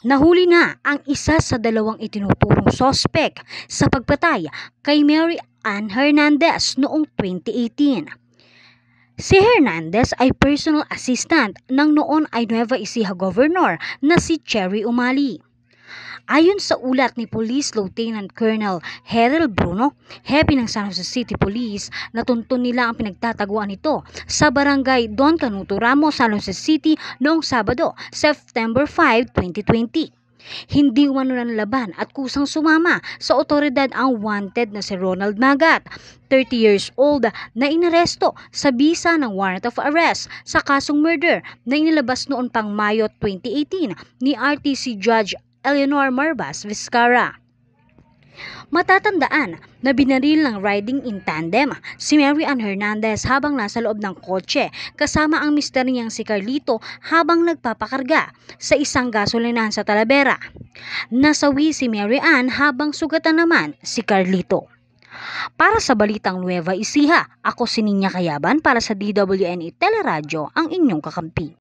Nahuli na ang isa sa dalawang itinuturong sospek sa pagpatay kay Mary Ann Hernandez noong 2018. Si Hernandez ay personal assistant ng noon ay Nueva Ecija Governor na si Cherry Umali. Ayon sa ulat ni Police Lieutenant Colonel Harold Bruno, hepe ng San Jose City Police, natuntun nila ang pinagtataguan nito sa barangay Don Canuto Ramos, San Jose City noong Sabado, September 5, 2020. Hindi umano laban at kusang sumama sa otoridad ang wanted na si Ronald Magat, 30 years old na inaresto sa bisa ng warrant of arrest sa kasong murder na inilabas noon pang Mayo 2018 ni RTC Judge Eleanor Marbas Vizcara. Matatandaan na binaril ng riding in tandem si Mary Ann Hernandez habang nasa loob ng kotse kasama ang mister niyang si Carlito habang nagpapakarga sa isang gasolinahan sa Talavera. Nasawi si Mary Ann habang sugatan naman si Carlito. Para sa Balitang Nueva Ecija, ako si Ninya Kayaban para sa DWNE Teleradyo, ang inyong kakampi.